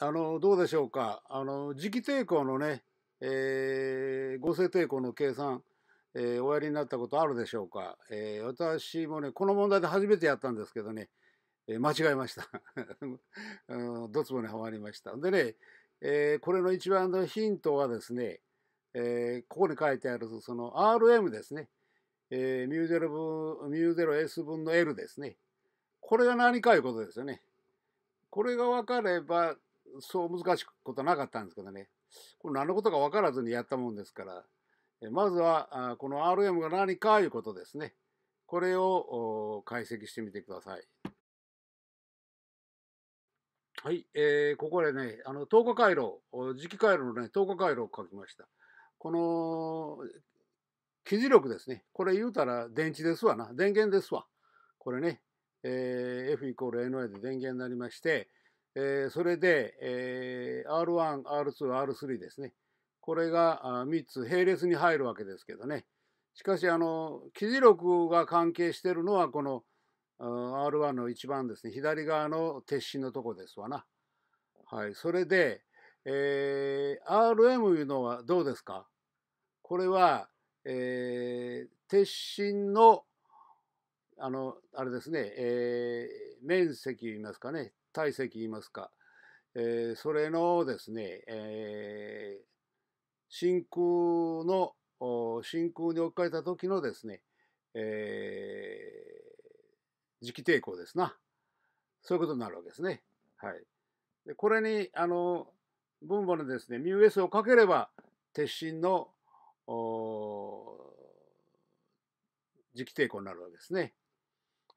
あの、どうでしょうか。あの、磁気抵抗のね、えー、合成抵抗の計算、えー、おやりになったことあるでしょうか。えー、私もね、この問題で初めてやったんですけどね、え間違えました。ドツボにはまりました。でね、えこれの一番のヒントはですね、えここに書いてある、その RM ですね。えー、ミューゼ分、ミューゼ S 分の L ですね。これが何かいうことですよね。これが分かれば、そう難しいことなかったんですけどね、これ何のことか分からずにやったもんですから、まずはこの RM が何かいうことですね。これを解析してみてください。はい、えー、ここでね、あの、透過回路、磁気回路のね、10日回路を書きました。この、記事力ですね。これ言うたら電池ですわな。電源ですわ。これね、えー、F イコール NI で電源になりまして、えー、それで、えー、R1、R2、R3 ですね。これが3つ並列に入るわけですけどね。しかし、あの、記事録が関係してるのは、この R1 の一番ですね、左側の鉄心のとこですわな。はい。それで、えー、RM いうのはどうですかこれは、えー、鉄心の、あの、あれですね、えー、面積言いますかね、体積言いますか、えー、それのですね、えー、真空の真空に置き換えた時のですね、えー、磁気抵抗ですな。そういうことになるわけですね。はい。でこれに、あの、分母のですね、μs をかければ、鉄心の磁気抵抗になるわけですね。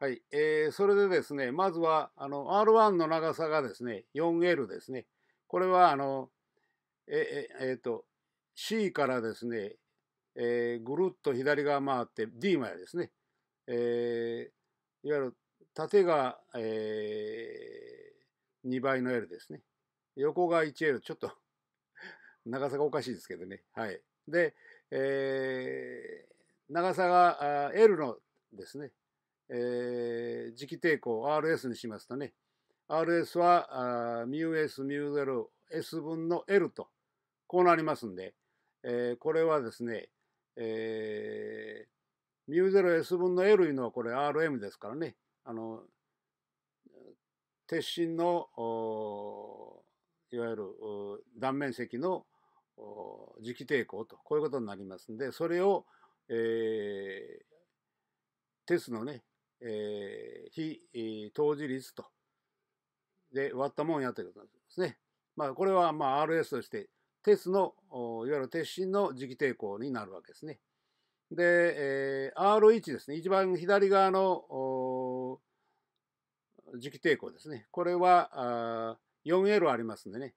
はい、えー、それでですね、まずは、あの、R1 の長さがですね、4L ですね。これは、あの、え、え、えっ、ー、と、C からですね、えー、ぐるっと左側回って D までですね、えー、いわゆる縦が、えー、2倍の L ですね。横が 1L、ちょっと 長さがおかしいですけどね。はい。で、えー、長さが L のですね、えー、磁気抵抗 RS にしますとね RS は μS、μ0、S 分の L とこうなりますんで、えー、これはですね、えー、μ0S 分の L いうのはこれ RM ですからねあの鉄心のいわゆる断面積の磁気抵抗とこういうことになりますんでそれを、えー、鉄のねえー、非、当時率と、で割ったもんやということなんですね。まあ、これはまあ RS として、鉄の、いわゆる鉄心の磁気抵抗になるわけですね。で、えー、R1 ですね、一番左側の磁気抵抗ですね。これはあ 4L ありますんでね、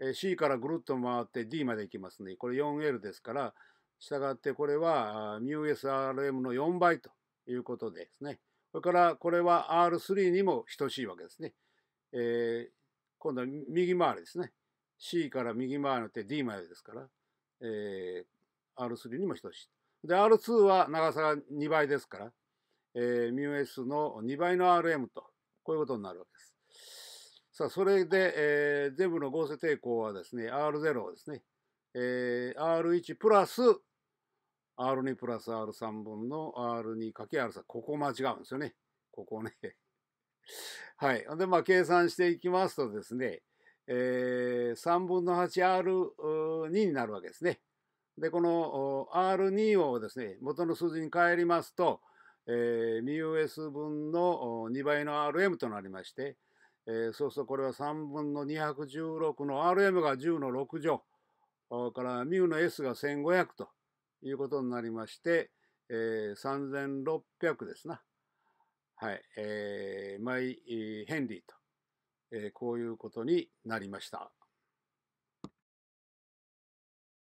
えー、C からぐるっと回って D まで行きますんで、これ 4L ですから、したがってこれは μSRM の4倍ということですね。それからこれは R3 にも等しいわけですね。えー、今度は右回りですね。C から右回りの手 D までですから、えー、R3 にも等しい。で、R2 は長さが2倍ですから、えー、μS の2倍の RM と、こういうことになるわけです。さあ、それで、えー、全部の合成抵抗はですね、R0 ですね、えー、R1 プラス R2 プラス R3 分の R2 かけ R3。ここ間違うんですよね。ここね。はい。で、まあ、計算していきますとですね、えー、3分の 8R2 になるわけですね。で、この R2 をですね、元の数字に変えりますと、えー、μs 分の2倍の rm となりまして、えー、そうするとこれは3分の216の rm が10の6乗から μ の s が1500ということになりまして、えー、3600ですな。はい、えー、マイ・ヘンリーと、えー、こういうことになりました。